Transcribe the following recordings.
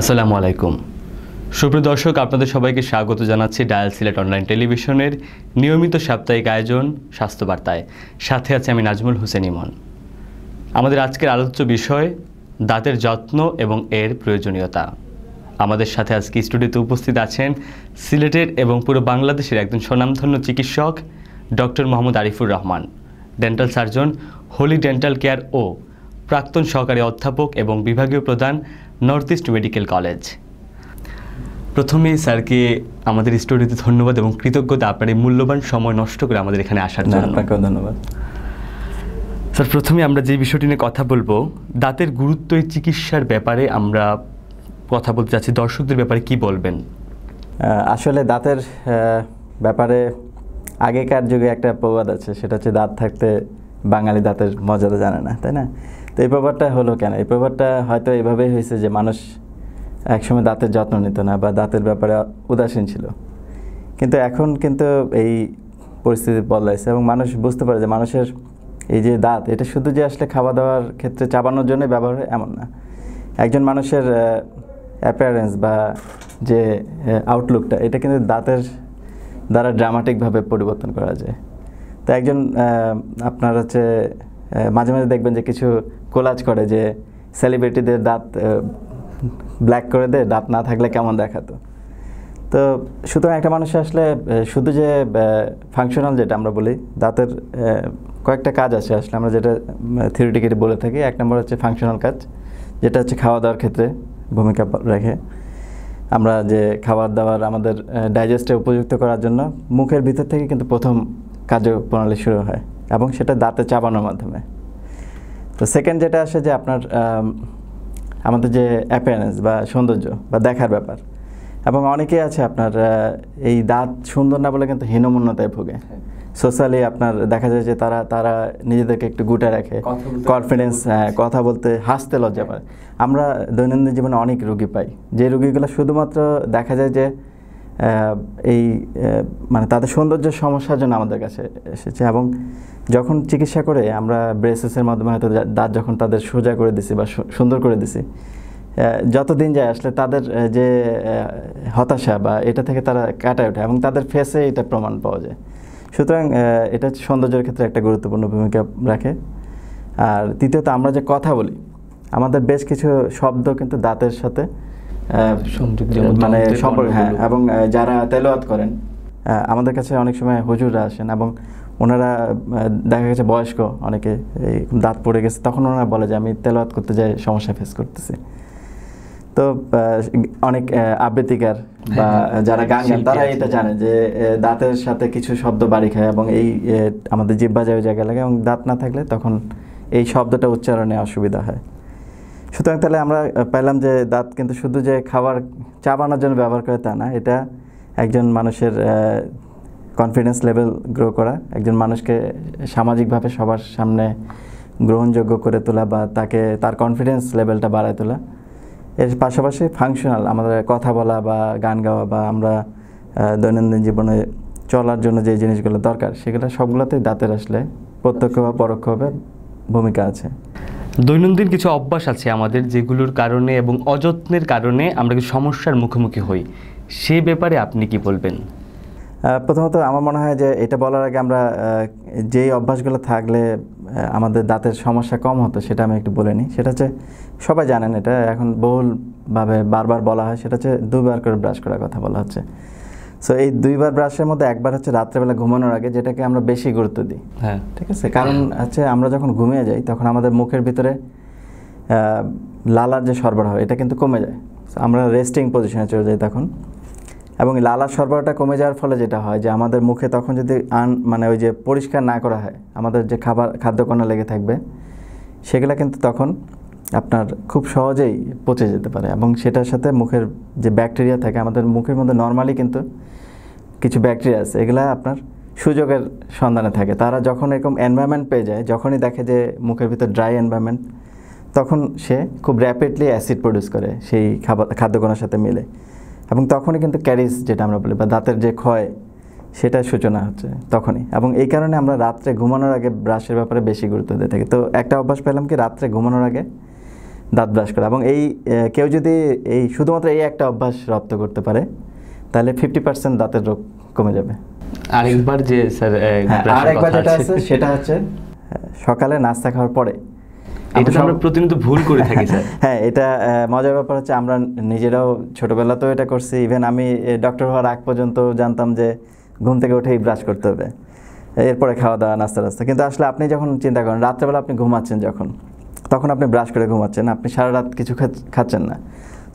আসসালামু আলাইকুম সুপ্রিয় দর্শক আপনাদের সবাইকে স্বাগত জানাচ্ছি ডায়াল সিলেট অনলাইন টেলিভিশনের নিয়মিত সাপ্তাহিক আয়োজন স্বাস্থ্যবার্তায় সাথে আছে আমি নাজমুল হোসেন ইমন আমাদের আজকের আলোচ্য বিষয় দাঁতের যত্ন এবং এর প্রয়োজনীয়তা আমাদের সাথে আজকে স্টুডিওতে উপস্থিত আছেন সিলেটের এবং পুরো বাংলাদেশের একজন স্বনামধন্য চিকিৎসক doctor Mohammad Arifur Rahman dental surgeon Holy Dental Care ও প্রাক্তন সহকারী অধ্যাপক এবং বিভাগীয় প্রধান নর্থ ইস্ট মেডিকেল কলেজ প্রথমে স্যারকে আমাদের স্টুডিওতে ধন্যবাদ এবং কৃতজ্ঞতা আপনার এই মূল্যবান সময় নষ্ট করে আমাদের এখানে আসার জন্য আপনাকেও ধন্যবাদ স্যার প্রথমে আমরা যে বিষয়টি নিয়ে কথা বলবো দাঁতের গুরুত্ব এই চিকিৎসার ব্যাপারে আমরা কথা বলতে চাচ্ছি দর্শকদের ব্যাপারে কি বলবেন আসলে দাঁতের ব্যাপারে আগেকার যুগে একটা প্রবাদ আছে সেটা হচ্ছে দাঁত থাকতে বাঙালি দাঁতের মর্যাদা জানে না তাই না তো এই ব্যাপারটা হলো কেন এই ব্যাপারটা হয়তো এভাবেই হয়েছে যে মানুষ একসময় দাঁতের যত্ন নিত না বা দাঁতের ব্যাপারে উদাসীন ছিল কিন্তু এখন কিন্তু এই পরিস্থিতি বদলাইছে এবং মানুষ বুঝতে পারে যে মানুষের এই যে দাঁত এটা শুধু যে আসলে খাওয়া দাওয়ার ক্ষেত্রে চাপানোর জন্য ব্যবহার হয় এমন না একজন মানুষের অ্যাপিয়ারেন্স বা যে আউটলুকটা এটা কিন্তু দাঁতের দ্বারা ড্রামাটিকভাবে পরিবর্তন করা যায় তো একজন আপনার হচ্ছে মাঝে মাঝে দেখবেন যে কিছু কোলাজ করে যে সেলিব্রিটিদের দাঁত ব্ল্যাক করে দেয় দাঁত না থাকলে কেমন দেখাতো তো সুতরাং একটা মানুষ আসলে শুধু যে ফাংশনাল যেটা আমরা বলি দাঁতের কয়েকটা কাজ আছে আসলে আমরা যেটা থিওরিটিক্যালি বলে থাকি এক নম্বর হচ্ছে ফাংশনাল কাজ যেটা হচ্ছে খাওয়া দাওয়ার ক্ষেত্রে ভূমিকা রাখে আমরা যে খাবার দাবার আমাদের ডাইজেস্টে উপযুক্ত করার জন্য মুখের ভিতর থেকে কিন্তু প্রথম কার্যপ্রণালী শুরু হয় এবং সেটা দাঁতে চাবানোর মাধ্যমে তো সেকেন্ড যেটা আসে যে আপনার আমাদের যে অ্যাপিয়ারেন্স বা সৌন্দর্য বা দেখার ব্যাপার এবং অনেকেই আছে আপনার এই দাঁত সুন্দর না বলে কিন্তু হীনমূন্যতায় ভোগে সোশ্যালি আপনার দেখা যায় যে তারা তারা নিজেদেরকে একটু গুটে রাখে কনফিডেন্স হ্যাঁ, কথা বলতে হাসতে লজ্জা হ্যাঁ। পায় আমরা দৈনন্দিন জীবনে অনেক রুগী পাই যে রুগীগুলো শুধুমাত্র দেখা যায় যে এই মানে তাদের সৌন্দর্যের সমস্যার জন্য আমাদের কাছে এসেছে এবং যখন চিকিৎসা করে আমরা ব্রেসেসের মাধ্যমে হয়তো দাঁত যখন তাদের সোজা করে দিছি বা সুন্দর করে দিছি যত দিন যায় আসলে তাদের যে হতাশা বা এটা থেকে তারা কাটায় ওঠে এবং তাদের ফেসে এটা প্রমাণ পাওয়া যায় সুতরাং এটা সৌন্দর্যের ক্ষেত্রে একটা গুরুত্বপূর্ণ ভূমিকা রাখে আর তৃতীয়ত আমরা যে কথা বলি আমাদের বেশ কিছু শব্দ কিন্তু দাঁতের সাথে মানে সম্পর্ক হ্যাঁ এবং যারা তেলোয়াত করেন আমাদের কাছে অনেক সময় হুজুররা আসেন এবং ওনারা দেখা গেছে বয়স্ক অনেকে এই দাঁত পড়ে গেছে তখন ওনারা বলে যে আমি তেলাওয়াত করতে যাই সমস্যা ফেস করতেছি তো অনেক আবৃত্তিকার বা হ্যাঁ, হ্যাঁ। যারা গান গান তারা এটা জানে যে দাঁতের সাথে কিছু শব্দ বাড়ি খায় এবং এই আমাদের জিব্বা যায় জায়গা লাগে এবং দাঁত না থাকলে তখন এই শব্দটা উচ্চারণে অসুবিধা হয় সুতরাং তাহলে আমরা পাইলাম যে দাঁত কিন্তু শুধু যে খাবার চাবানোর জন্য ব্যবহার করে তা না এটা একজন মানুষের কনফিডেন্স লেভেল গ্রো করা একজন মানুষকে সামাজিকভাবে সবার সামনে গ্রহণযোগ্য করে তোলা বা তাকে তার কনফিডেন্স লেভেলটা বাড়ায় তোলা এর পাশাপাশি ফাংশনাল আমাদের কথা বলা বা গান গাওয়া বা আমরা দৈনন্দিন জীবনে চলার জন্য যে জিনিসগুলো দরকার সেগুলো সবগুলোতেই দাঁতের আসলে প্রত্যক্ষ বা পরোক্ষভাবে ভূমিকা আছে দৈনন্দিন কিছু অভ্যাস আছে আমাদের যেগুলোর কারণে এবং অযত্নের কারণে আমরা কিছু সমস্যার মুখোমুখি হই সে ব্যাপারে আপনি কি বলবেন প্রথমত আমার মনে হয় যে এটা বলার আগে আমরা যেই অভ্যাসগুলো থাকলে আমাদের দাঁতের সমস্যা কম হতো সেটা আমি একটু বলে নিই সেটা হচ্ছে সবাই জানেন এটা এখন বহুলভাবে বারবার বলা হয় সেটা হচ্ছে দুবার করে ব্রাশ করার কথা বলা হচ্ছে সো এই দুইবার ব্রাশের মধ্যে একবার হচ্ছে রাত্রেবেলা ঘুমানোর আগে যেটাকে আমরা বেশি গুরুত্ব দিই হ্যাঁ ঠিক আছে কারণ হচ্ছে আমরা যখন ঘুমিয়ে যাই তখন আমাদের মুখের ভিতরে লালার যে সরবরাহ এটা কিন্তু কমে যায় আমরা রেস্টিং পজিশনে চলে যাই তখন এবং লালা সরবরাহটা কমে যাওয়ার ফলে যেটা হয় যে আমাদের মুখে তখন যদি আন মানে ওই যে পরিষ্কার না করা হয় আমাদের যে খাবার খাদ্যকণা লেগে থাকবে সেগুলো কিন্তু তখন আপনার খুব সহজেই পচে যেতে পারে এবং সেটার সাথে মুখের যে ব্যাকটেরিয়া থাকে আমাদের মুখের মধ্যে নর্মালি কিন্তু কিছু ব্যাকটেরিয়া আছে এগুলো আপনার সুযোগের সন্ধানে থাকে তারা যখন এরকম এনভায়রনমেন্ট পেয়ে যায় যখনই দেখে যে মুখের ভিতর ড্রাই এনভায়রনমেন্ট তখন সে খুব র্যাপিডলি অ্যাসিড প্রডিউস করে সেই খাবার খাদ্যকণার সাথে মিলে এবং তখনই কিন্তু ক্যারিস যেটা আমরা বলি বা দাঁতের যে ক্ষয় সেটা সূচনা হচ্ছে তখনই এবং এই কারণে আমরা রাত্রে ঘুমানোর আগে ব্রাশের ব্যাপারে বেশি গুরুত্ব দিয়ে থাকি তো একটা অভ্যাস পেলাম কি রাত্রে ঘুমানোর আগে দাঁত ব্রাশ করা এবং এই কেউ যদি এই শুধুমাত্র এই একটা অভ্যাস রপ্ত করতে পারে তাহলে ফিফটি পার্সেন্ট দাঁতের রোগ কমে যাবে আরেকবার যে স্যার হ্যাঁ, আরেকবার যেটা আছে সেটা হচ্ছে সকালে নাস্তা খাওয়ার পরে এটা তো আমরা প্রতিনিয়ত ভুল করে থাকি স্যার হ্যাঁ এটা মজার ব্যাপার হচ্ছে আমরা নিজেরাও ছোটবেলাতেও এটা করছি ইভেন আমি ডক্টর হওয়ার আগ পর্যন্ত জানতাম যে ঘুম থেকে উঠেই ব্রাশ করতে হবে এরপরে খাওয়া দাওয়া নাস্তা রাস্তা কিন্তু আসলে আপনি যখন চিন্তা করেন রাত্রেবেলা আপনি ঘুমাচ্ছেন যখন তখন আপনি ব্রাশ করে ঘুমাচ্ছেন আপনি সারা রাত কিছু খাচ্ছেন না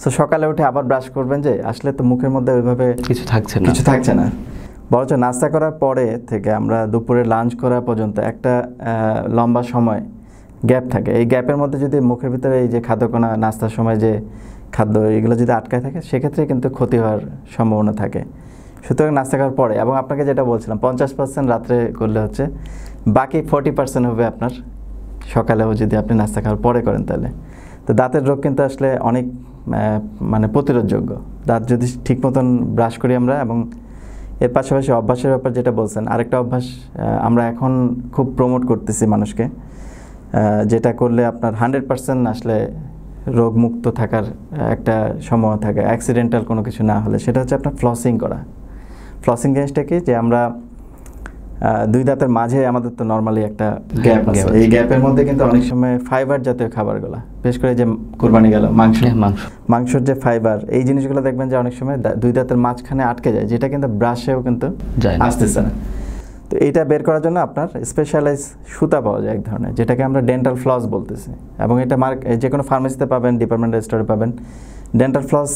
সো সকালে উঠে আবার ব্রাশ করবেন যে আসলে তো মুখের মধ্যে ওইভাবে কিছু থাকছে না কিছু থাকছে না বরঞ্চ নাস্তা করার পরে থেকে আমরা দুপুরে লাঞ্চ করা পর্যন্ত একটা লম্বা সময় গ্যাপ থাকে এই গ্যাপের মধ্যে যদি মুখের ভিতরে এই যে খাদ্যকণা নাস্তার সময় যে খাদ্য এগুলো যদি আটকায় থাকে সেক্ষেত্রে কিন্তু ক্ষতি হওয়ার সম্ভাবনা থাকে সুতরাং নাস্তা খাওয়ার পরে এবং আপনাকে যেটা বলছিলাম পঞ্চাশ পার্সেন্ট রাত্রে করলে হচ্ছে বাকি ফর্টি পার্সেন্ট হবে আপনার সকালেও যদি আপনি নাস্তা খাওয়ার পরে করেন তাহলে তো দাঁতের রোগ কিন্তু আসলে অনেক মানে প্রতিরোধযোগ্য দাঁত যদি ঠিক মতন ব্রাশ করি আমরা এবং এর পাশাপাশি অভ্যাসের ব্যাপার যেটা বলছেন আরেকটা অভ্যাস আমরা এখন খুব প্রমোট করতেছি মানুষকে যেটা করলে আপনার হান্ড্রেড পার্সেন্ট আসলে রোগমুক্ত থাকার একটা সময় থাকে অ্যাক্সিডেন্টাল কোনো কিছু না হলে সেটা হচ্ছে আপনার ফ্লসিং করা ফ্লসিং জিনিসটা কি যে আমরা দুই দাঁতের মাঝে আমাদের তো নর্মালি একটা গ্যাপ আছে এই গ্যাপের মধ্যে কিন্তু অনেক সময় ফাইবার জাতীয় খাবারগুলো বেশ করে যে কোরবানি গেল মাংস হ্যাঁ, মাংস মাংসর যে ফাইবার এই জিনিসগুলো দেখবেন যে অনেক সময় দুই দাঁতের মাঝখানে আটকে যায় যেটা কিন্তু ব্রাশেও কিন্তু আসতেছে না তো এইটা বের করার জন্য আপনার স্পেশালাইজ সুতা পাওয়া যায় এক ধরনের যেটাকে আমরা ডেন্টাল ফ্লস বলতেছি এবং এটা মার্ক যে কোনো ফার্মেসিতে পাবেন ডিপার্টমেন্টাল স্টোরে পাবেন ডেন্টাল ফ্লস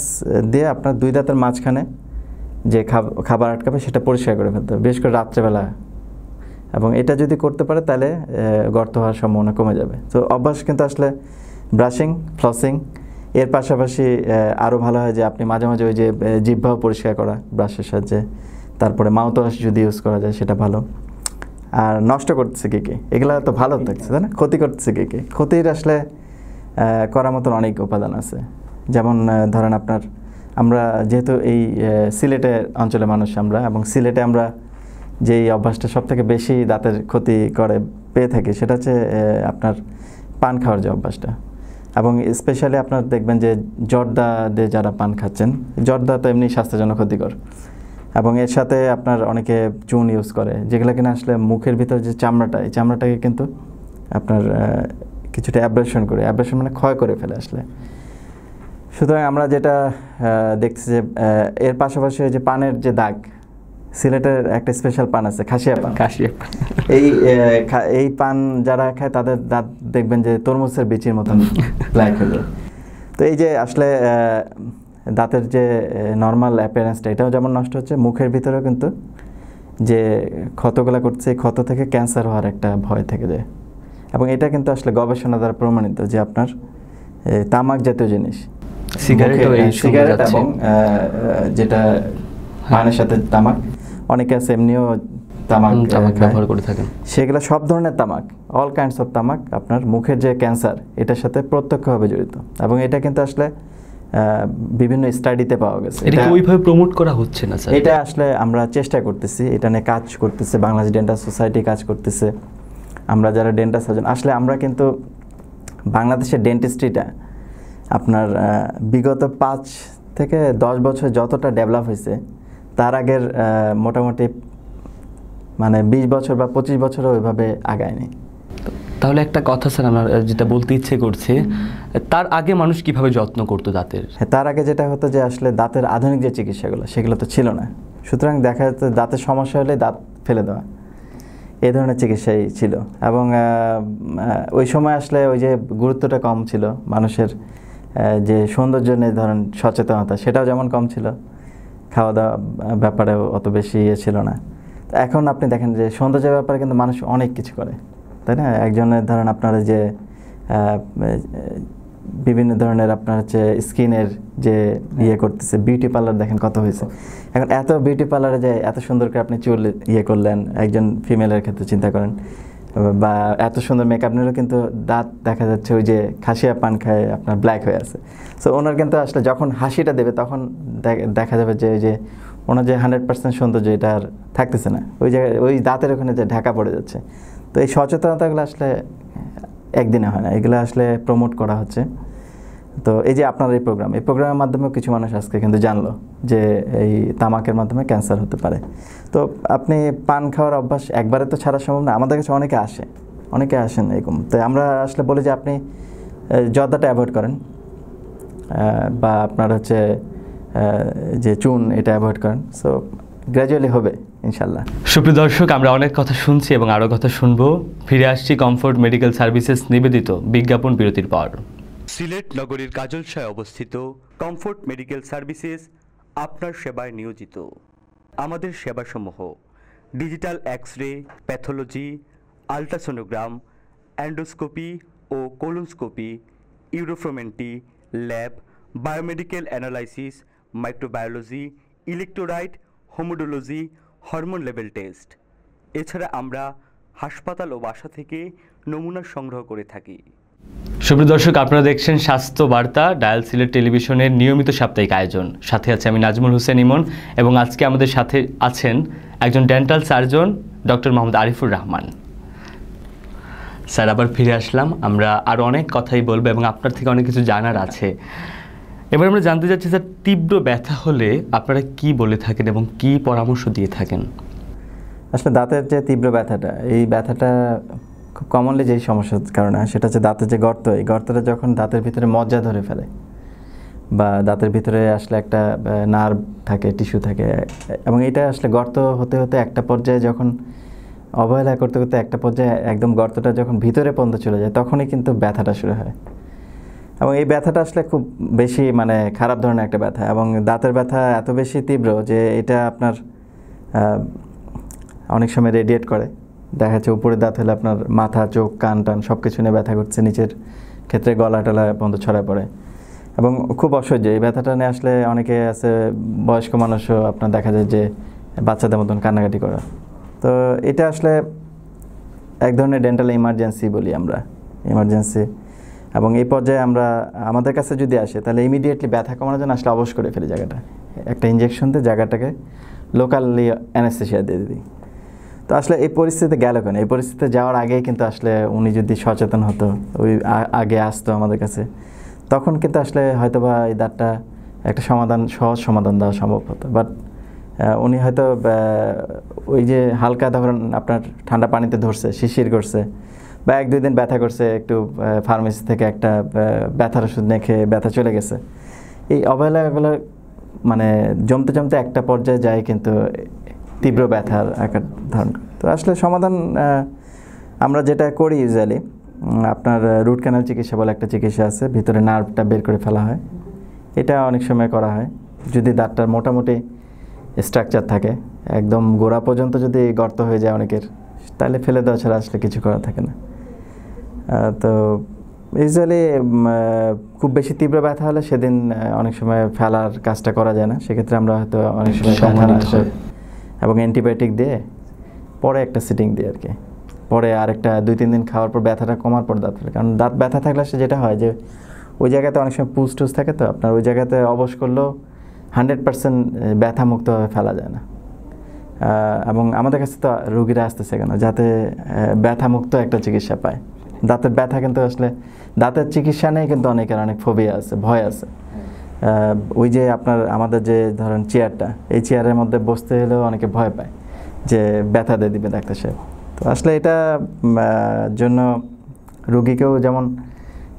দিয়ে আপনার দুই দাঁতের মাঝখানে যে খাবার আটকাবে সেটা পরিষ্কার করে ফেলতে হবে বিশেষ করে রাত্রেবেলা এবং এটা যদি করতে পারে তাহলে গর্ত হওয়ার সম্ভাবনা কমে যাবে তো অভ্যাস কিন্তু আসলে ব্রাশিং ফ্লসিং এর পাশাপাশি আরও ভালো হয় যে আপনি মাঝে মাঝে ওই যে জিহ্বা পরিষ্কার করা ব্রাশের সাহায্যে তারপরে মাউথওয়াশ যদি ইউজ করা যায় সেটা ভালো আর নষ্ট করতেছে কে কে এগুলো তো ভালো থাকছে তাই না ক্ষতি করতেছে কে কে ক্ষতির আসলে করার মতন অনেক উপাদান আছে যেমন ধরেন আপনার আমরা যেহেতু এই সিলেটে অঞ্চলে মানুষ আমরা এবং সিলেটে আমরা যেই অভ্যাসটা সব থেকে বেশি দাঁতের ক্ষতি করে পেয়ে থাকি সেটা হচ্ছে আপনার পান খাওয়ার যে অভ্যাসটা এবং স্পেশালি আপনার দেখবেন যে জর্দা দিয়ে যারা পান খাচ্ছেন জর্দা তো এমনি স্বাস্থ্যের জন্য ক্ষতিকর এবং এর সাথে আপনার অনেকে চুন ইউজ করে যেগুলো কিনা আসলে মুখের ভিতর যে চামড়াটা এই চামড়াটাকে কিন্তু আপনার কিছুটা অ্যাব্রেশন করে অ্যাব্রেশন মানে ক্ষয় করে ফেলে আসলে সুতরাং আমরা যেটা দেখছি যে এর পাশাপাশি যে পানের যে দাগ সিলেটের একটা স্পেশাল পান আছে খাসিয়া পান খাসিয়া পান এই এই পান যারা খায় তাদের দাঁত দেখবেন যে তরমুজের বিচির মতন ব্ল্যাক হয়ে যায় তো এই যে আসলে দাঁতের যে নর্মাল অ্যাপিয়ারেন্সটা এটাও যেমন নষ্ট হচ্ছে মুখের ভিতরেও কিন্তু যে ক্ষতগুলো করছে এই ক্ষত থেকে ক্যান্সার হওয়ার একটা ভয় থেকে যায় এবং এটা কিন্তু আসলে গবেষণা দ্বারা প্রমাণিত যে আপনার তামাক জাতীয় জিনিস সিগারেট এবং যেটা হ্যাঁ। পানের সাথে তামাক অনেকে আছে এমনিও তামাক তামাক ব্যবহার করে থাকেন সেগুলো সব ধরনের তামাক অল কাইন্ডস অফ তামাক আপনার মুখের যে ক্যান্সার এটার সাথে প্রত্যক্ষভাবে জড়িত এবং এটা কিন্তু আসলে বিভিন্ন স্টাডিতে পাওয়া গেছে এটা ওইভাবে প্রমোট করা হচ্ছে না স্যার এটা আসলে আমরা চেষ্টা করতেছি এটা নিয়ে কাজ করতেছে বাংলাদেশ ডেন্টাল সোসাইটি কাজ করতেছে আমরা যারা ডেন্টাল সার্জন আসলে আমরা কিন্তু বাংলাদেশের ডেন্টিস্ট্রিটা আপনার বিগত পাঁচ থেকে দশ বছর যতটা ডেভেলপ হয়েছে তার আগের মোটামুটি মানে বিশ বছর বা পঁচিশ বছরও ওইভাবে আগায়নি তাহলে একটা কথা স্যার আমার যেটা বলতে ইচ্ছে করছে তার আগে মানুষ কিভাবে যত্ন করতো দাঁতের হ্যাঁ, তার আগে যেটা হতো যে আসলে দাঁতের আধুনিক যে চিকিৎসাগুলো সেগুলো তো ছিল না সুতরাং দেখা যেত দাঁতের সমস্যা হলে দাঁত ফেলে দেওয়া এ ধরনের চিকিৎসাই ছিল এবং ওই সময় আসলে ওই যে গুরুত্বটা কম ছিল মানুষের যে সৌন্দর্য নিয়ে ধরেন সচেতনতা সেটাও যেমন কম ছিল খাওয়া দাওয়া ব্যাপারেও অত বেশি ইয়ে ছিল না এখন আপনি দেখেন যে সৌন্দর্যের ব্যাপারে কিন্তু মানুষ অনেক কিছু করে তাই না একজনের ধরেন আপনার যে বিভিন্ন ধরনের আপনার হচ্ছে স্কিনের যে হ্যাঁ। ইয়ে করতেছে বিউটি পার্লার দেখেন কত হয়েছে এখন এত বিউটি পার্লারে যে এত সুন্দর করে আপনি চুল ইয়ে করলেন একজন ফিমেলের ক্ষেত্রে চিন্তা করেন বা এত সুন্দর মেকআপ নিলেও কিন্তু দাঁত দেখা যাচ্ছে ওই যে খাসিয়া পান খায় আপনার ব্ল্যাক হয়ে আছে সো ওনার কিন্তু আসলে যখন হাসিটা দেবে তখন দেখা যাবে যে ওই যে ওনার যে হান্ড্রেড পার্সেন্ট সৌন্দর্য এটা আর থাকতেছে না ওই জায়গায় ওই দাঁতের ওখানে যে ঢাকা পড়ে যাচ্ছে তো এই সচেতনতাগুলো আসলে একদিনে হয় না এগুলো আসলে প্রমোট করা হচ্ছে তো এই যে আপনার এই প্রোগ্রাম এই প্রোগ্রামের মাধ্যমেও কিছু মানুষ আজকে কিন্তু জানলো যে এই তামাকের মাধ্যমে ক্যান্সার হতে পারে তো আপনি পান খাওয়ার অভ্যাস একবারে তো ছাড়া সম্ভব না আমাদের কাছে অনেকে আসে অনেকে আসেন এরকম তো আমরা আসলে বলি যে আপনি জর্দাটা অ্যাভয়েড করেন বা আপনার হচ্ছে যে চুন এটা অ্যাভয়েড করেন সো গ্র্যাজুয়ালি হবে ইনশাল্লাহ সুপ্রিয় দর্শক আমরা অনেক কথা শুনছি এবং আরও কথা শুনব ফিরে আসছি কমফোর্ট মেডিকেল সার্ভিসেস নিবেদিত বিজ্ঞাপন বিরতির পর সিলেট নগরীর কাজলশায় অবস্থিত কমফোর্ট মেডিকেল সার্ভিসেস আপনার সেবায় নিয়োজিত আমাদের সেবাসমূহ digital X ray pathology ultrasonogram endoscopy ও colonoscopy uroflowmetry lab biomedical analysis microbiology electrolyte haematology hormone level test এছাড়া আমরা হাসপাতাল ও বাসা থেকে নমুনা সংগ্রহ করে থাকি সুপ্রিয় দর্শক আপনারা দেখছেন স্বাস্থ্য বার্তা ডায়াল সিলেট টেলিভিশনের নিয়মিত সাপ্তাহিক আয়োজন সাথে আছে আমি নাজমুল হোসেন ইমন এবং আজকে আমাদের সাথে আছেন একজন dental surgeon doctor Mohammad Arifur Rahman sir আবার ফিরে আসলাম আমরা আর অনেক কথাই বলবো এবং আপনার থেকে অনেক কিছু জানার আছে এবার আমরা জানতে চাচ্ছি স্যার তীব্র ব্যথা হলে আপনারা কি বলে থাকেন এবং কি পরামর্শ দিয়ে থাকেন আসলে দাঁতের যে তীব্র ব্যথাটা এই ব্যথাটা খুব কমনলি যেই সমস্যার কারণে সেটা হচ্ছে দাঁতের যে গর্ত এই গর্তটা যখন দাঁতের ভিতরে মজ্জা ধরে ফেলে বা দাঁতের ভিতরে আসলে একটা নার্ভ থাকে টিস্যু থাকে এবং এটা আসলে গর্ত হতে হতে একটা পর্যায়ে যখন অবহেলা করতে করতে একটা পর্যায়ে একদম গর্তটা যখন ভিতরে পর্যন্ত চলে যায় তখনই কিন্তু ব্যথাটা শুরু হয় এবং এই ব্যথাটা আসলে খুব বেশি মানে খারাপ ধরনের একটা ব্যথা এবং দাঁতের ব্যথা এত বেশি তীব্র যে এটা আপনার অনেক সময় রেডিয়েট করে দেখা যাচ্ছে উপরে দাঁত হলে আপনার মাথা চোখ কান টান সব কিছু নিয়ে ব্যথা করছে নিচের ক্ষেত্রে গলা টলা বন্ধ ছড়ায় পড়ে এবং খুব অসহ্য এই ব্যথাটা নিয়ে আসলে অনেকে আছে বয়স্ক মানুষও আপনার দেখা যায় যে বাচ্চাদের মতন কান্নাকাটি করা তো এটা আসলে এক ধরনের ডেন্টাল ইমার্জেন্সি বলি আমরা ইমার্জেন্সি এবং এই পর্যায়ে আমরা আমাদের কাছে যদি আসে তাহলে ইমিডিয়েটলি ব্যথা কমানোর জন্য আসলে অবশ্য করে ফেলি জায়গাটা একটা ইঞ্জেকশন দিয়ে জায়গাটাকে লোকালি অ্যানেস্থেশিয়া দিয়ে দিই তো আসলে এই পরিস্থিতিতে গেল কেন এই পরিস্থিতিতে যাওয়ার আগেই কিন্তু আসলে উনি যদি সচেতন হতো ওই আগে আসতো আমাদের কাছে তখন কিন্তু আসলে হয়তোবা এই দাঁতটা একটা সমাধান সহজ সমাধান দেওয়া সম্ভব হতো বাট উনি হয়তো ওই যে হালকা ধরুন আপনার ঠান্ডা পানিতে ধরছে শিশির করছে বা এক দুই দিন ব্যথা করছে একটু ফার্মেসি থেকে একটা ব্যথার ওষুধ নিয়ে খেয়ে ব্যথা চলে গেছে এই অবহেলাগুলো মানে জমতে জমতে একটা পর্যায়ে যায় কিন্তু তীব্র ব্যথার আকার ধারণ তো আসলে সমাধান আমরা যেটা করি ইউজুয়ালি আপনার রুট ক্যানাল চিকিৎসা বলে একটা চিকিৎসা আছে ভিতরে নার্ভটা বের করে ফেলা হয় এটা অনেক সময় করা হয় যদি দাঁতটার মোটামুটি স্ট্রাকচার থাকে একদম গোড়া পর্যন্ত যদি গর্ত হয়ে যায় অনেকের তাহলে ফেলে দেওয়া ছাড়া আসলে কিছু করা থাকে না তো ইউজুয়ালি খুব বেশি তীব্র ব্যথা হলে সেদিন অনেক সময় ফেলার কাজটা করা যায় না সেক্ষেত্রে আমরা হয়তো অনেক সময় এবং অ্যান্টিবায়োটিক দিয়ে পরে একটা সিটিং দিয়ে আর কি পরে আর একটা দুই তিন দিন খাওয়ার পর ব্যথাটা কমার পর দাঁত ফেলে কারণ দাঁত ব্যথা থাকলে সে যেটা হয় যে ওই জায়গাতে অনেক সময় পুজ টুজ থাকে তো আপনার ওই জায়গাতে অবশ করলেও হান্ড্রেড পার্সেন্ট ব্যথা মুক্তভাবে ফেলা যায় না এবং আমাদের কাছে তো রুগীরা আসতেছে কেন যাতে ব্যথামুক্ত একটা চিকিৎসা পায় দাঁতের ব্যথা কিন্তু আসলে দাঁতের চিকিৎসা নেই কিন্তু অনেকের অনেক ফোবিয়া আছে ভয় আছে ওই যে আপনার আমাদের যে ধরেন চেয়ারটা এই চেয়ারের মধ্যে বসতে হলেও অনেকে ভয় পায় যে ব্যথা দিয়ে দিবে ডাক্তার সাহেব তো আসলে এটা জন্য রুগীকেও যেমন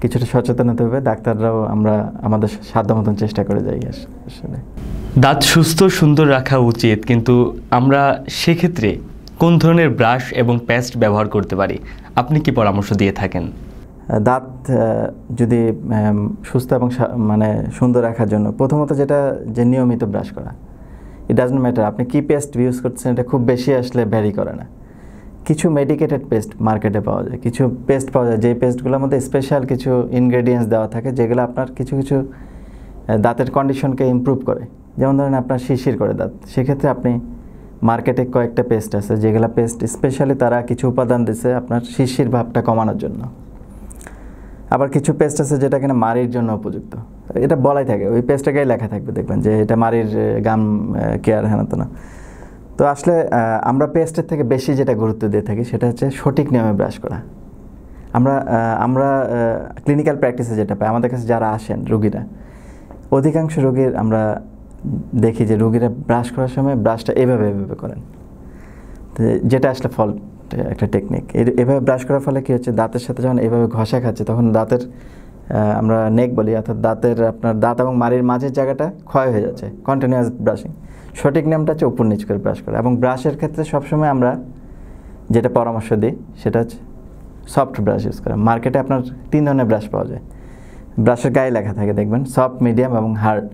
কিছুটা সচেতন হতে হবে ডাক্তাররাও আমরা আমাদের সাধ্য মতন চেষ্টা করে যাই আসলে দাঁত সুস্থ সুন্দর রাখা উচিত কিন্তু আমরা সেক্ষেত্রে কোন ধরনের ব্রাশ এবং পেস্ট ব্যবহার করতে পারি আপনি কি পরামর্শ দিয়ে থাকেন দাঁত যদি সুস্থ এবং মানে সুন্দর রাখার জন্য প্রথমত যেটা যে নিয়মিত ব্রাশ করা ইট ডাজন্ট ম্যাটার আপনি কী পেস্ট ইউজ করছেন এটা খুব বেশি আসলে ভ্যারি করে না কিছু মেডিকেটেড পেস্ট মার্কেটে পাওয়া যায় কিছু পেস্ট পাওয়া যায় যেই পেস্টগুলোর মধ্যে স্পেশাল কিছু ইনগ্রেডিয়েন্টস দেওয়া থাকে যেগুলো আপনার কিছু কিছু দাঁতের কন্ডিশনকে ইম্প্রুভ করে যেমন ধরেন আপনার শিশির করে দাঁত সেক্ষেত্রে আপনি মার্কেটে কয়েকটা পেস্ট আছে যেগুলো পেস্ট স্পেশালি তারা কিছু উপাদান দিছে আপনার শিশির ভাবটা কমানোর জন্য আবার কিছু পেস্ট আছে যেটা কিনা মারির জন্য উপযুক্ত এটা বলাই থাকে ওই পেস্টটাকেই লেখা থাকবে দেখবেন যে এটা মারির গাম কেয়ার হেন হ্যাঁ তো না তো আসলে আমরা পেস্টের থেকে বেশি যেটা গুরুত্ব দিয়ে থাকি সেটা হচ্ছে সঠিক নিয়মে ব্রাশ করা আমরা আমরা ক্লিনিক্যাল প্র্যাকটিসে যেটা পাই আমাদের কাছে যারা আসেন রুগীরা অধিকাংশ রোগীর আমরা দেখি যে রুগীরা ব্রাশ করার সময় ব্রাশটা এভাবে এভাবে করেন যেটা আসলে ফল একটা টেকনিক এভাবে ব্রাশ করার ফলে কী হচ্ছে দাঁতের সাথে যখন এভাবে ঘষা খাচ্ছে তখন দাঁতের আমরা নেক বলি অর্থাৎ দাঁতের আপনার দাঁত এবং মাড়ির মাঝের জায়গাটা ক্ষয় হয়ে যাচ্ছে কন্টিনিউয়াস ব্রাশিং সঠিক নিয়মটা হচ্ছে উপর নিচ করে ব্রাশ করা এবং ব্রাশের ক্ষেত্রে সবসময় আমরা যেটা পরামর্শ দিই সেটা হচ্ছে সফট ব্রাশ ইউজ করা মার্কেটে আপনার তিন ধরনের ব্রাশ পাওয়া যায় ব্রাশের গায়ে লেখা থাকে দেখবেন সফট মিডিয়াম এবং হার্ড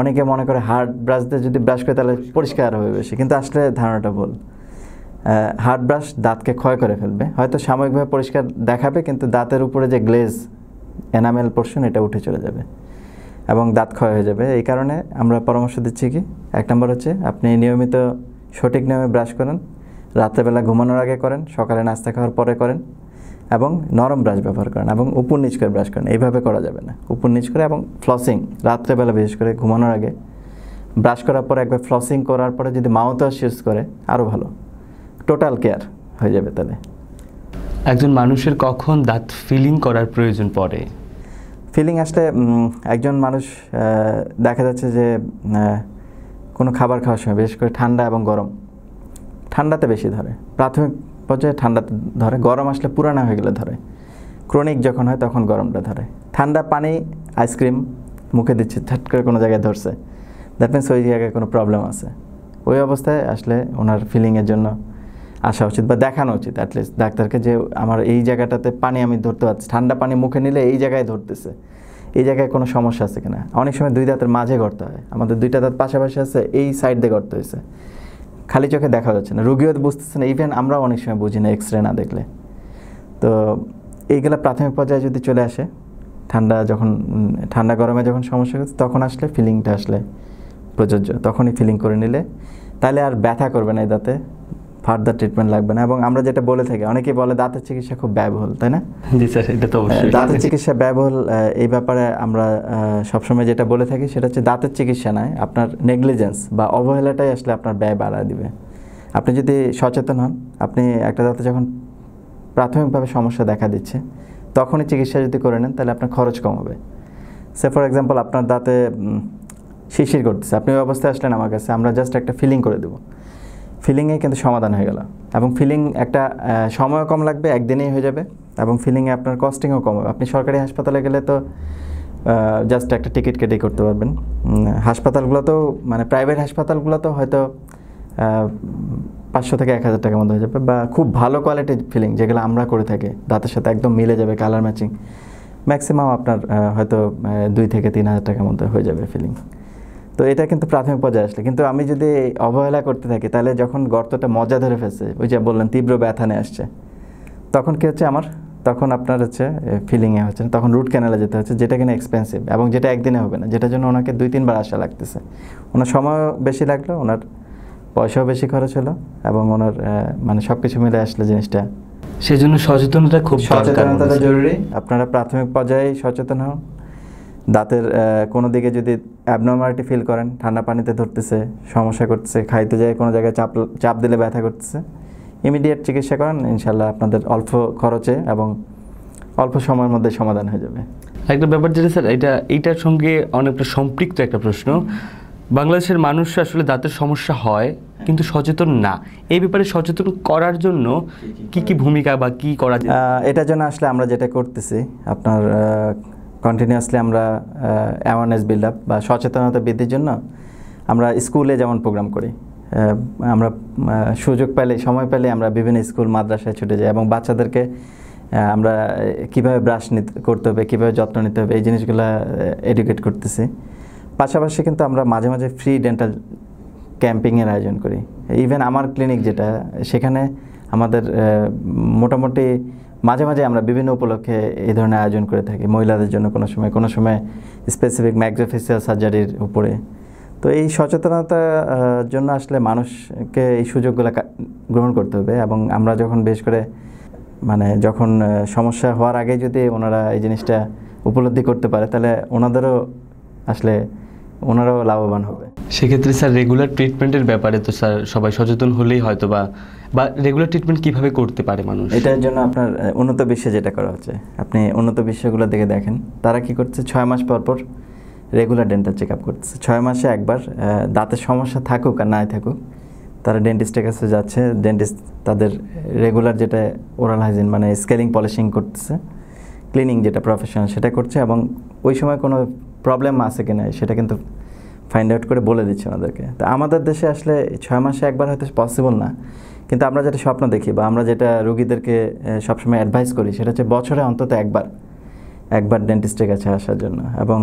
অনেকে মনে করে হার্ড ব্রাশ দিয়ে যদি ব্রাশ করে তাহলে পরিষ্কার হবে বেশি কিন্তু আসলে ধারণাটা ভুল হার্ড ব্রাশ দাঁতকে ক্ষয় করে ফেলবে হয়তো সাময়িকভাবে পরিষ্কার দেখাবে কিন্তু দাঁতের উপরে যে গ্লেজ এনামেল পোর্শন এটা উঠে চলে যাবে এবং দাঁত ক্ষয় হয়ে যাবে এই কারণে আমরা পরামর্শ দিচ্ছি কি এক নম্বর হচ্ছে আপনি নিয়মিত সঠিক নিয়মে ব্রাশ করেন রাত্রেবেলা ঘুমানোর আগে করেন সকালে নাস্তা খাওয়ার পরে করেন এবং নরম ব্রাশ ব্যবহার করেন এবং উপর নিচ করে ব্রাশ করেন এইভাবে করা যাবে না উপর নিচ করে এবং ফ্লসিং রাত্রেবেলা বিশেষ করে ঘুমানোর আগে ব্রাশ করার পর একবার ফ্লসিং করার পরে যদি মাউথ ওয়াশ ইউজ করে আরও ভালো টোটাল কেয়ার হয়ে যাবে তাহলে একজন মানুষের কখন দাঁত ফিলিং করার প্রয়োজন পড়ে ফিলিং আসলে একজন মানুষ দেখা যাচ্ছে যে কোনো খাবার খাওয়ার সময় বিশেষ করে ঠান্ডা এবং গরম ঠান্ডাতে বেশি ধরে প্রাথমিক পর্যায়ে ঠান্ডাতে ধরে গরম আসলে পুরানা হয়ে গেলে ধরে ক্রনিক যখন হয় তখন গরমটা ধরে ঠান্ডা পানি আইসক্রিম মুখে দিচ্ছে ঠাট করে কোনো জায়গায় ধরছে দ্যাট মিনস ওই জায়গায় কোনো প্রবলেম আছে ওই অবস্থায় আসলে ওনার ফিলিংয়ের জন্য আসা উচিত বা দেখানো উচিত অ্যাটলিস্ট ডাক্তারকে যে আমার এই জায়গাটাতে পানি আমি ধরতে পারছি ঠান্ডা পানি মুখে নিলে এই জায়গায় ধরতেছে এই জায়গায় কোনো সমস্যা আছে কিনা অনেক সময় দুই দাঁতের মাঝে গড়তে হয় আমাদের দুইটা দাঁত পাশাপাশি আছে এই সাইড দিয়ে গড়তে হয়েছে খালি চোখে দেখা যাচ্ছে না রুগীও বুঝতেছে না ইভেন আমরাও অনেক সময় বুঝি না এক্স রে না দেখলে তো এইগুলো প্রাথমিক পর্যায়ে যদি চলে আসে ঠান্ডা যখন ঠান্ডা গরমে যখন সমস্যা হচ্ছে তখন আসলে ফিলিংটা আসলে প্রযোজ্য তখনই ফিলিং করে নিলে তাহলে আর ব্যথা করবে না এই দাঁতে ফার্দার ট্রিটমেন্ট লাগবে না এবং আমরা যেটা বলে থাকি অনেকেই বলে দাঁতের চিকিৎসা খুব ব্যয়বহুল তাই না জি স্যার এটা তো অবশ্যই দাঁতের চিকিৎসা ব্যয়বহুল এই ব্যাপারে আমরা সবসময় যেটা বলে থাকি সেটা হচ্ছে দাঁতের চিকিৎসা নয় আপনার নেগলিজেন্স বা অবহেলাটাই আসলে আপনার ব্যয় বাড়ায় দিবে আপনি যদি সচেতন হন আপনি একটা দাঁতে যখন প্রাথমিকভাবে সমস্যা দেখা দিচ্ছে তখনই চিকিৎসা যদি করে নেন তাহলে আপনার খরচ কমাবে সে ফর এক্সাম্পল আপনার দাঁতে শিশির করতেছে আপনি ওই অবস্থায় আসলেন আমার কাছে আমরা জাস্ট একটা ফিলিং করে দেবো ফিলিংয়ে কিন্তু সমাধান হয়ে গেল এবং ফিলিং একটা সময় কম লাগবে একদিনেই হয়ে যাবে এবং ফিলিংয়ে আপনার কস্টিংও কম হবে আপনি সরকারি হাসপাতালে গেলে তো জাস্ট একটা টিকিট কেটে করতে পারবেন হাসপাতালগুলোতেও মানে প্রাইভেট হাসপাতালগুলোতেও হয়তো পাঁচশো থেকে এক হাজার টাকার মধ্যে হয়ে যাবে বা খুব ভালো কোয়ালিটির ফিলিং যেগুলো আমরা করে থাকি দাঁতের সাথে একদম মিলে যাবে কালার ম্যাচিং ম্যাক্সিমাম আপনার হয়তো দুই থেকে তিন হাজার টাকার মধ্যে হয়ে যাবে ফিলিং তো এটা কিন্তু প্রাথমিক পর্যায়ে আসলে কিন্তু আমি যদি অবহেলা করতে থাকি তাহলে যখন গর্তটা মজা ধরে ফেলছে ওই যে বললেন তীব্র ব্যথানে আসছে তখন কী হচ্ছে আমার তখন আপনার হচ্ছে ফিলিংয়ে হচ্ছে তখন রুট ক্যানেলে যেতে হচ্ছে যেটা কিনা এক্সপেন্সিভ এবং যেটা একদিনে হবে না যেটার জন্য ওনাকে দুই তিনবার আসা লাগতেছে ওনার সময়ও বেশি লাগলো ওনার পয়সাও বেশি খরচ হলো এবং ওনার মানে সব কিছু মিলে আসলে জিনিসটা সেই জন্য সচেতনতা খুব সচেতনতা জরুরি আপনারা প্রাথমিক পর্যায়ে সচেতন হন দাঁতের কোনো দিকে যদি অ্যাবনর্মালিটি ফিল করেন ঠান্ডা পানিতে ধরতেছে সমস্যা করতেছে খাইতে যায় কোনো জায়গায় চাপ চাপ দিলে ব্যথা করতেছে ইমিডিয়েট চিকিৎসা করেন ইনশাল্লাহ আপনাদের অল্প খরচে এবং অল্প সময়ের মধ্যে সমাধান হয়ে যাবে একটা ব্যাপার যেটা স্যার এটা এইটার সঙ্গে অনেকটা সম্পৃক্ত একটা প্রশ্ন বাংলাদেশের মানুষ আসলে দাঁতের সমস্যা হয় কিন্তু সচেতন না এই ব্যাপারে সচেতন করার জন্য কি কি ভূমিকা বা কি করা এটা জন্য আসলে আমরা যেটা করতেছি আপনার কন্টিনিউয়াসলি আমরা অ্যাওয়ারনেস বিল্ড আপ বা সচেতনতা বৃদ্ধির জন্য আমরা স্কুলে যেমন প্রোগ্রাম করি আমরা সুযোগ পেলে সময় পেলে আমরা বিভিন্ন স্কুল মাদ্রাসায় ছুটে যাই এবং বাচ্চাদেরকে আমরা কিভাবে ব্রাশ নিতে করতে হবে কীভাবে যত্ন নিতে হবে এই জিনিসগুলো এডুকেট করতেছি পাশাপাশি কিন্তু আমরা মাঝে মাঝে ফ্রি ডেন্টাল ক্যাম্পিংয়ের আয়োজন করি ইভেন আমার ক্লিনিক যেটা সেখানে আমাদের মোটামুটি মাঝে মাঝে আমরা বিভিন্ন উপলক্ষে এই ধরনের আয়োজন করে থাকি মহিলাদের জন্য কোনো সময় কোনো সময় স্পেসিফিক ম্যাক্সোফেসিয়াল সার্জারির উপরে তো এই সচেতনতার জন্য আসলে মানুষকে এই সুযোগগুলো গ্রহণ করতে হবে এবং আমরা যখন বেশ করে মানে যখন সমস্যা হওয়ার আগে যদি ওনারা এই জিনিসটা উপলব্ধি করতে পারে তাহলে ওনাদেরও আসলে ওনারাও লাভবান হবে সেক্ষেত্রে স্যার রেগুলার ট্রিটমেন্টের ব্যাপারে তো স্যার সবাই সচেতন হলেই হয়তো বা বা রেগুলার ট্রিটমেন্ট কিভাবে করতে পারে মানুষ এটার জন্য আপনার উন্নত বিশ্বে যেটা করা হচ্ছে আপনি উন্নত বিশ্বগুলো দেখে দেখেন তারা কি করছে ছয় মাস পর পর রেগুলার ডেন্টাল চেক আপ করছে ছয় মাসে একবার দাঁতের সমস্যা থাকুক আর নাই থাকুক তারা ডেন্টিস্টের কাছে যাচ্ছে ডেন্টিস্ট তাদের রেগুলার যেটা ওরাল হাইজিন মানে স্কেলিং পলিশিং করতেছে ক্লিনিং যেটা প্রফেশনাল সেটা করছে এবং ওই সময় কোনো প্রবলেম আছে নাই সেটা কিন্তু ফাইন্ড আউট করে বলে দিচ্ছে ওনাদেরকে তো আমাদের দেশে আসলে ছয় মাসে একবার হয়তো পসিবল না কিন্তু আমরা যেটা স্বপ্ন দেখি বা আমরা যেটা রুগীদেরকে সবসময় অ্যাডভাইস করি সেটা হচ্ছে বছরে অন্তত একবার একবার ডেন্টিস্টের কাছে আসার জন্য এবং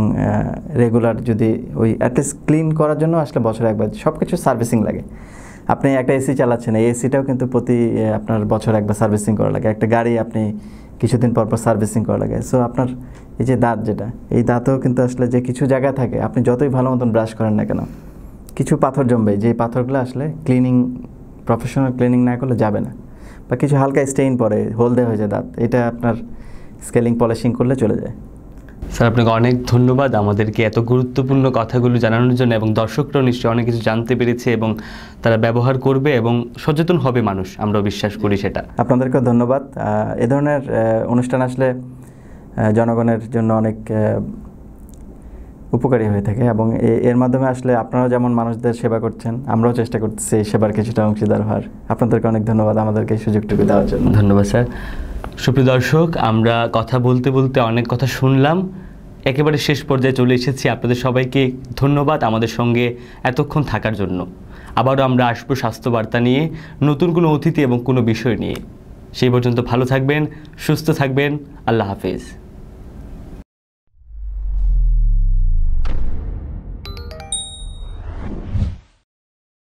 রেগুলার যদি ওই অ্যাটলিস্ট ক্লিন করার জন্য আসলে বছরে একবার সব কিছু সার্ভিসিং লাগে আপনি একটা এসি চালাচ্ছেন এই এসিটাও কিন্তু প্রতি আপনার বছর একবার সার্ভিসিং করা লাগে একটা গাড়ি আপনি কিছুদিন পর পর সার্ভিসিং করা লাগে সো আপনার এই যে দাঁত যেটা এই দাঁতেও কিন্তু আসলে যে কিছু জায়গা থাকে আপনি যতই ভালো মতন ব্রাশ করেন না কেন কিছু পাথর জমবে যে পাথরগুলো আসলে ক্লিনিং প্রফেশনাল ক্লিনিং না করলে যাবে না বা কিছু হালকা স্টেইন পরে হলদে হয়ে যায় দাঁত এটা আপনার স্কেলিং পলিশিং করলে চলে যায় স্যার আপনাকে অনেক ধন্যবাদ আমাদেরকে এত গুরুত্বপূর্ণ কথাগুলো জানানোর জন্য এবং দর্শকরাও নিশ্চয়ই অনেক কিছু জানতে পেরেছে এবং তারা ব্যবহার করবে এবং সচেতন হবে মানুষ আমরা বিশ্বাস করি সেটা আপনাদেরকেও ধন্যবাদ এ ধরনের অনুষ্ঠান আসলে জনগণের জন্য অনেক উপকারী হয়ে থাকে এবং এর মাধ্যমে আসলে আপনারা যেমন মানুষদের সেবা করছেন আমরাও চেষ্টা করতেছি এই সেবার কিছুটা অংশীদার হওয়ার আপনাদেরকে অনেক ধন্যবাদ আমাদেরকে এই সুযোগটুকু দেওয়ার জন্য ধন্যবাদ স্যার সুপ্রিয় দর্শক আমরা কথা বলতে বলতে অনেক কথা শুনলাম একেবারে শেষ পর্যায়ে চলে এসেছি আপনাদের সবাইকে ধন্যবাদ আমাদের সঙ্গে এতক্ষণ থাকার জন্য আবারও আমরা আসবো স্বাস্থ্যবার্তা নিয়ে নতুন কোনো অতিথি এবং কোনো বিষয় নিয়ে সেই পর্যন্ত ভালো থাকবেন সুস্থ থাকবেন আল্লাহ হাফিজ